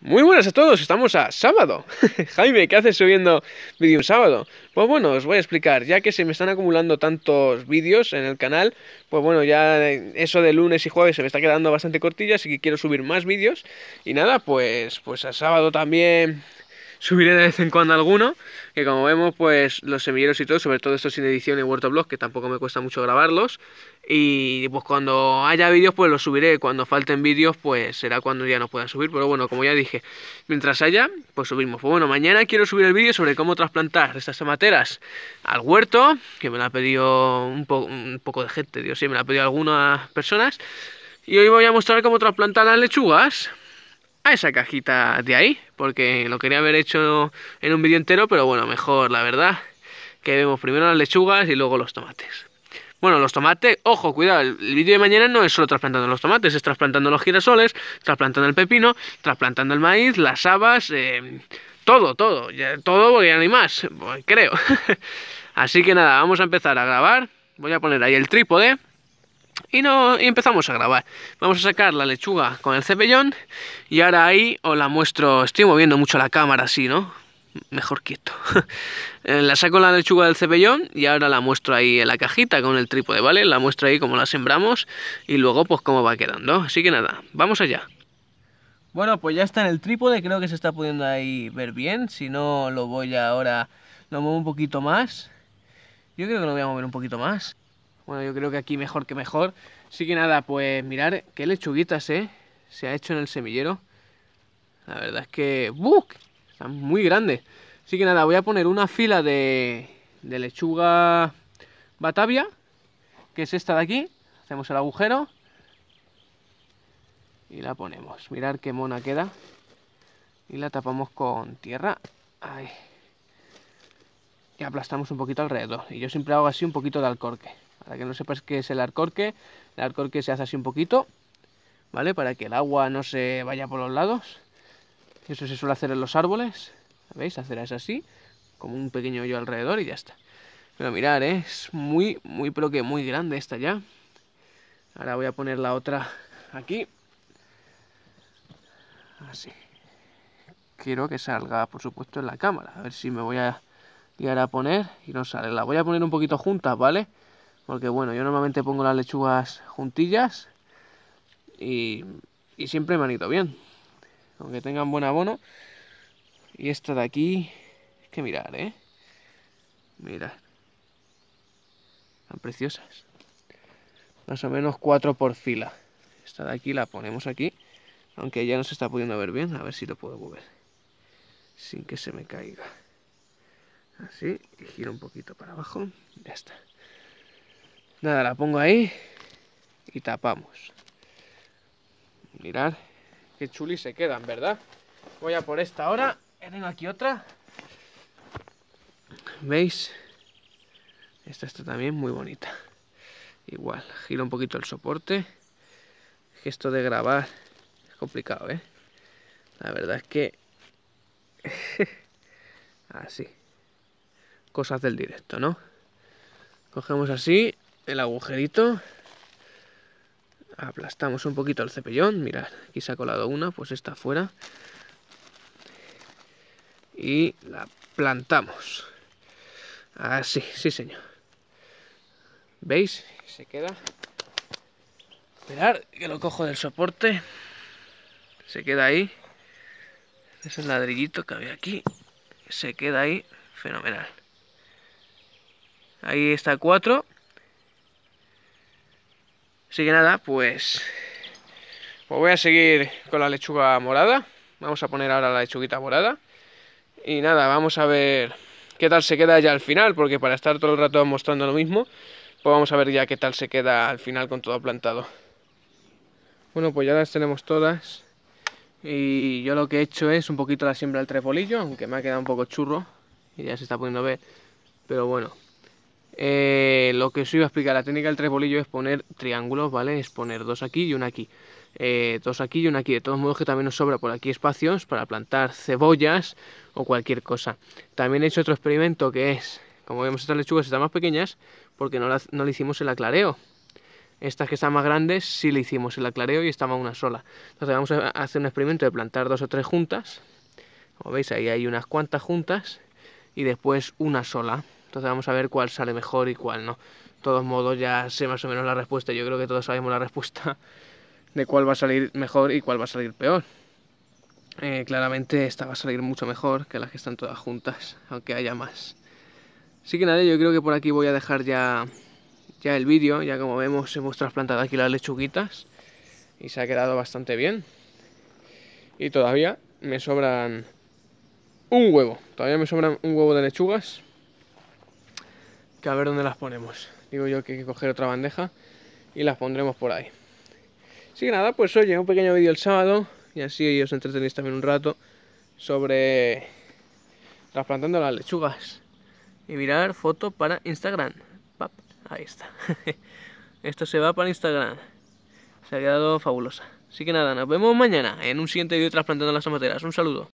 Muy buenas a todos, estamos a sábado. Jaime, ¿qué haces subiendo vídeo un sábado? Pues bueno, os voy a explicar, ya que se me están acumulando tantos vídeos en el canal, pues bueno, ya eso de lunes y jueves se me está quedando bastante cortilla, así que quiero subir más vídeos. Y nada, pues, pues a sábado también subiré de vez en cuando alguno, que como vemos, pues los semilleros y todo, sobre todo estos sin edición en blog, que tampoco me cuesta mucho grabarlos, y pues cuando haya vídeos, pues los subiré, cuando falten vídeos, pues será cuando ya no pueda subir, pero bueno, como ya dije, mientras haya, pues subimos. Pues bueno, mañana quiero subir el vídeo sobre cómo trasplantar estas semateras al huerto, que me lo ha pedido un, un poco de gente, Dios sí, me lo ha pedido algunas personas, y hoy voy a mostrar cómo trasplantar las lechugas esa cajita de ahí, porque lo quería haber hecho en un vídeo entero, pero bueno, mejor la verdad, que vemos primero las lechugas y luego los tomates. Bueno, los tomates, ojo, cuidado, el vídeo de mañana no es solo trasplantando los tomates, es trasplantando los girasoles, trasplantando el pepino, trasplantando el maíz, las habas, em, todo, todo, todo porque ya no hay más, creo. Así que nada, vamos a empezar a grabar, voy a poner ahí el trípode y, no, empezamos a grabar. Vamos a sacar la lechuga con el cepellón y ahora ahí os la muestro. Estoy moviendo mucho la cámara así, ¿no? Mejor quieto. Eh, la saco la lechuga del cepellón y ahora la muestro ahí en la cajita con el trípode, ¿vale? La muestro ahí como la sembramos y luego pues cómo va quedando. Así que nada, vamos allá. Bueno, pues ya está en el trípode, creo que se está pudiendo ahí ver bien. Si no, lo voy ahora, lo muevo un poquito más. Yo creo que lo voy a mover un poquito más. Bueno, yo creo que aquí mejor que mejor. Así que nada, pues mirar qué lechuguitas, ¿eh? Se ha hecho en el semillero. La verdad es que... ¡Buh! Están muy grandes. Así que nada, voy a poner una fila de, lechuga batavia, que es esta de aquí. Hacemos el agujero. Y la ponemos. Mirar qué mona queda. Y la tapamos con tierra. Ahí. Y aplastamos un poquito alrededor. Y yo siempre hago así un poquito de alcorque. Para que no sepas qué es el arcorque, el arcorque se hace así un poquito, ¿vale? Para que el agua no se vaya por los lados. Eso se suele hacer en los árboles, ¿veis? Hacer así, como un pequeño hoyo alrededor y ya está. Pero mirar, ¿eh? es muy, muy, pero que muy grande esta ya. Ahora voy a poner la otra aquí. Así. Quiero que salga, por supuesto, en la cámara. A ver si me voy a Llegar a poner y no sale. La voy a poner un poquito juntas, ¿vale? Porque bueno, yo normalmente pongo las lechugas juntillas y, siempre me han ido bien. Aunque tengan buen abono. Y esta de aquí, es que mirar, ¿eh? Mirad. Tan preciosas. Más o menos cuatro por fila. Esta de aquí la ponemos aquí. Aunque ya no se está pudiendo ver bien. A ver si lo puedo mover. Sin que se me caiga. Así. Y giro un poquito para abajo. Ya está. Nada, la pongo ahí y tapamos. Mirad, qué chulis se quedan, ¿verdad? Voy a por esta ahora. Tengo aquí otra. ¿Veis? Esta está también muy bonita. Igual, giro un poquito el soporte. gesto de grabar es complicado, ¿eh? La verdad es que... así. Cosas del directo, ¿no? Cogemos así el agujerito. Aplastamos un poquito el cepellón. Mirad, aquí se ha colado una, pues está fuera. Y la plantamos. Así, sí señor. ¿Veis? Se queda. Esperar que lo cojo del soporte. Se queda ahí. Es el ladrillito que había aquí. Se queda ahí. Fenomenal. Ahí está 4. Así que nada, pues, pues, voy a seguir con la lechuga morada. Vamos a poner ahora la lechuguita morada. Y nada, vamos a ver qué tal se queda ya al final, porque para estar todo el rato mostrando lo mismo, pues vamos a ver ya qué tal se queda al final con todo plantado. Bueno, pues ya las tenemos todas. Y yo lo que he hecho es un poquito la siembra del trepolillo, aunque me ha quedado un poco churro. Y ya se está pudiendo ver. Pero bueno, eh, lo que os iba a explicar, la técnica del tres bolillos es poner triángulos, ¿vale? Es poner dos aquí y una aquí. Eh, dos aquí y una aquí. De todos modos que también nos sobra por aquí espacios para plantar cebollas o cualquier cosa. También he hecho otro experimento que es, como vemos estas lechugas están más pequeñas, porque no, no le hicimos el aclareo. Estas que están más grandes sí le hicimos el aclareo y estaba una sola. Entonces vamos a hacer un experimento de plantar dos o tres juntas. Como veis ahí hay unas cuantas juntas y después una sola. Entonces vamos a ver cuál sale mejor y cuál no. De todos modos ya sé más o menos la respuesta. Yo creo que todos sabemos la respuesta de cuál va a salir mejor y cuál va a salir peor. Eh, claramente esta va a salir mucho mejor que las que están todas juntas, aunque haya más. Así que nada, yo creo que por aquí voy a dejar ya, ya el vídeo. Ya como vemos hemos trasplantado aquí las lechuguitas y se ha quedado bastante bien. Y todavía me sobran un huevo. Todavía me sobran un huevo de lechugas que a ver dónde las ponemos. Digo yo que hay que coger otra bandeja y las pondremos por ahí. Así que nada, pues oye, un pequeño vídeo el sábado y así os entretenéis también un rato sobre trasplantando las lechugas. Y mirar foto para Instagram. Pap, ahí está. Esto se va para Instagram. Se ha quedado fabulosa. Así que nada, nos vemos mañana en un siguiente vídeo trasplantando las tomateras. Un saludo.